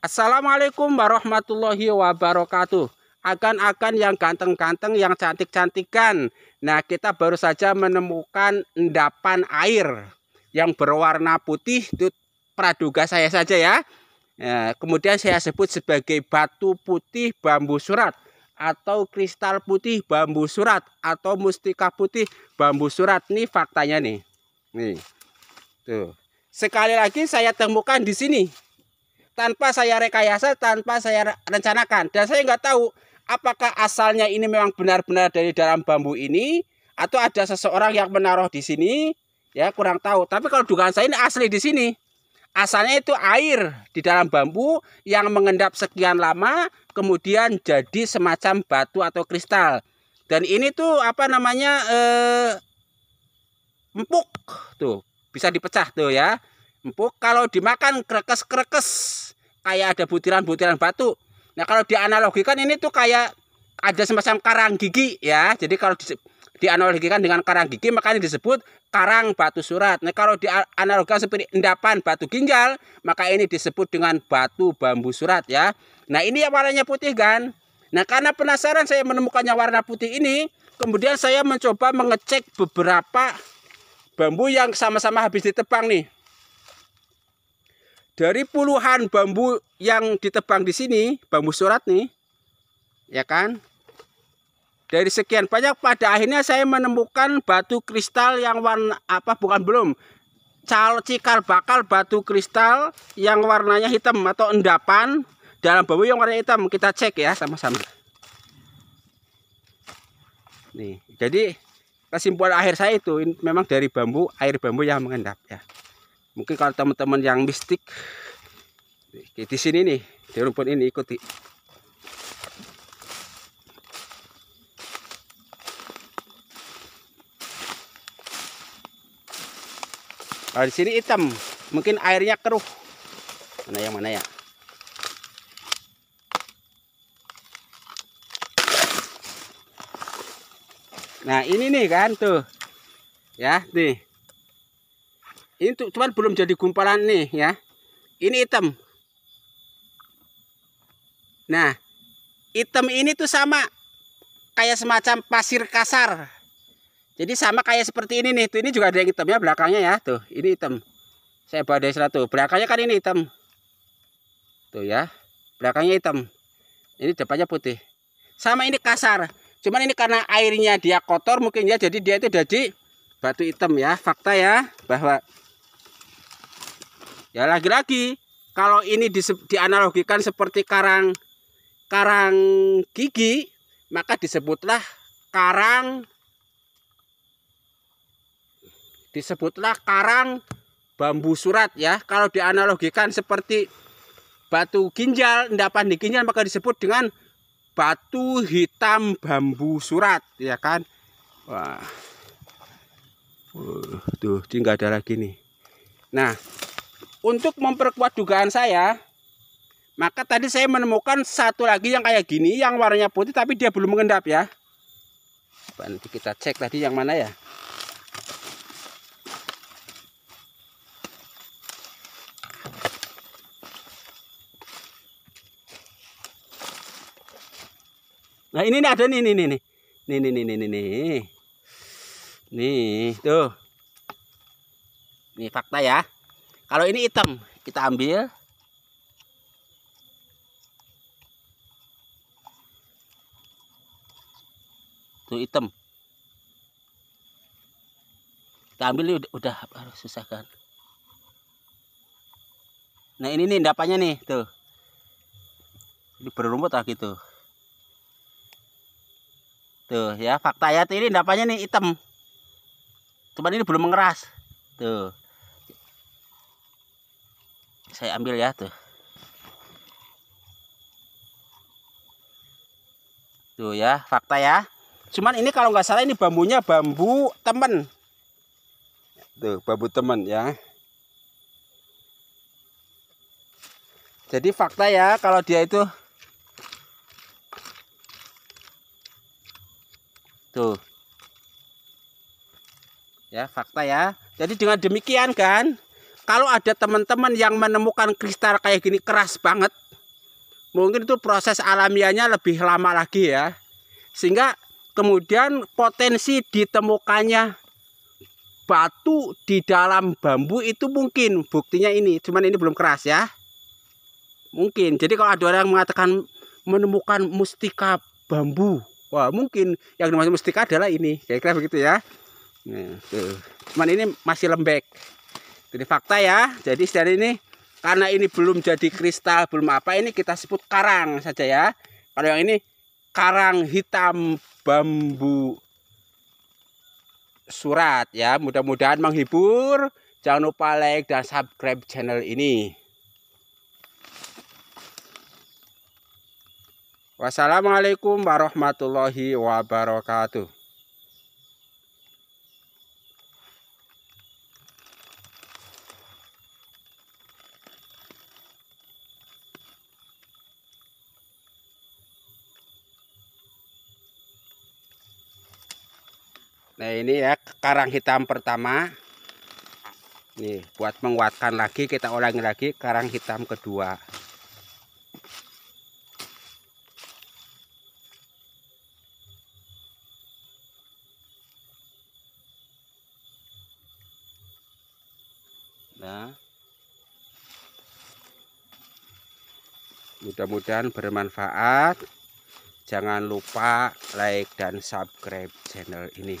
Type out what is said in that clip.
Assalamualaikum warahmatullahi wabarakatuh. Akan-akan yang ganteng-ganteng, yang cantik-cantikan. Nah, kita baru saja menemukan endapan air yang berwarna putih. Itu praduga saya saja ya. Eh, kemudian saya sebut sebagai batu putih bambu surat atau kristal putih bambu surat atau mustika putih bambu surat. Nih faktanya nih. Nih. Tuh. Sekali lagi saya temukan di sini tanpa saya rekayasa, tanpa saya rencanakan. Dan saya nggak tahu apakah asalnya ini memang benar-benar dari dalam bambu ini atau ada seseorang yang menaruh di sini, ya kurang tahu. Tapi kalau dugaan saya ini asli di sini. Asalnya itu air di dalam bambu yang mengendap sekian lama kemudian jadi semacam batu atau kristal. Dan ini tuh apa namanya eh, empuk tuh, bisa dipecah tuh ya empuk kalau dimakan krekes krekes kayak ada butiran-butiran batu. Nah, kalau dianalogikan ini tuh kayak ada semacam karang gigi ya. Jadi kalau di, dianalogikan dengan karang gigi makanya disebut karang batu surat. Nah, kalau dianalogikan seperti endapan batu ginjal, maka ini disebut dengan batu bambu surat ya. Nah, ini yang warnanya putih kan? Nah, karena penasaran saya menemukannya warna putih ini, kemudian saya mencoba mengecek beberapa bambu yang sama-sama habis ditebang nih dari puluhan bambu yang ditebang di sini, bambu surat nih, ya kan? Dari sekian banyak pada akhirnya saya menemukan batu kristal yang warna apa bukan belum cal cikal bakal batu kristal yang warnanya hitam atau endapan dalam bambu yang warna hitam kita cek ya sama-sama. Nih, jadi kesimpulan akhir saya itu memang dari bambu air bambu yang mengendap ya mungkin kalau teman-teman yang mistik di sini nih di rumput ini ikuti Nah, di sini hitam, mungkin airnya keruh. Mana yang mana ya? Nah, ini nih kan tuh. Ya, nih. Ini tuh cuman belum jadi gumpalan nih ya. Ini hitam. Nah, hitam ini tuh sama kayak semacam pasir kasar. Jadi sama kayak seperti ini nih. Tuh ini juga ada yang ya belakangnya ya. Tuh, ini hitam. Saya badai satu. Belakangnya kan ini hitam. Tuh ya. Belakangnya hitam. Ini depannya putih. Sama ini kasar. Cuman ini karena airnya dia kotor mungkin ya jadi dia itu jadi batu hitam ya. Fakta ya bahwa Ya lagi-lagi kalau ini di, dianalogikan seperti karang karang gigi, maka disebutlah karang disebutlah karang bambu surat ya. Kalau dianalogikan seperti batu ginjal, endapan di ginjal maka disebut dengan batu hitam bambu surat ya kan. Wah. Uh, tuh, tinggal ada lagi nih. Nah, untuk memperkuat dugaan saya, maka tadi saya menemukan satu lagi yang kayak gini yang warnanya putih tapi dia belum mengendap ya nanti kita cek tadi yang mana ya nah ini ada nih nih nih nih nih nih nih nih nih nih tuh nih fakta ya kalau ini hitam, kita ambil. Tuh hitam. Kita ambil ini udah, udah susah kan. Nah ini nih endapannya nih tuh. Ini berumput lah gitu. Tuh ya fakta ya tuh ini endapannya nih hitam. Cuman ini belum mengeras. Tuh saya ambil ya tuh tuh ya fakta ya cuman ini kalau nggak salah ini bambunya bambu temen tuh bambu temen ya jadi fakta ya kalau dia itu tuh ya fakta ya jadi dengan demikian kan kalau ada teman-teman yang menemukan kristal kayak gini keras banget, mungkin itu proses alamiahnya lebih lama lagi ya. Sehingga kemudian potensi ditemukannya batu di dalam bambu itu mungkin buktinya ini cuman ini belum keras ya mungkin jadi kalau ada orang yang mengatakan menemukan mustika bambu wah mungkin yang dimaksud mustika adalah ini kayak kira begitu ya nah, cuman ini masih lembek jadi fakta ya. Jadi dari ini karena ini belum jadi kristal, belum apa, ini kita sebut karang saja ya. Kalau yang ini karang hitam bambu surat ya. Mudah-mudahan menghibur. Jangan lupa like dan subscribe channel ini. Wassalamualaikum warahmatullahi wabarakatuh. Nah ini ya karang hitam pertama. Nih buat menguatkan lagi kita ulangi lagi karang hitam kedua. Nah. Mudah-mudahan bermanfaat. Jangan lupa like dan subscribe channel ini.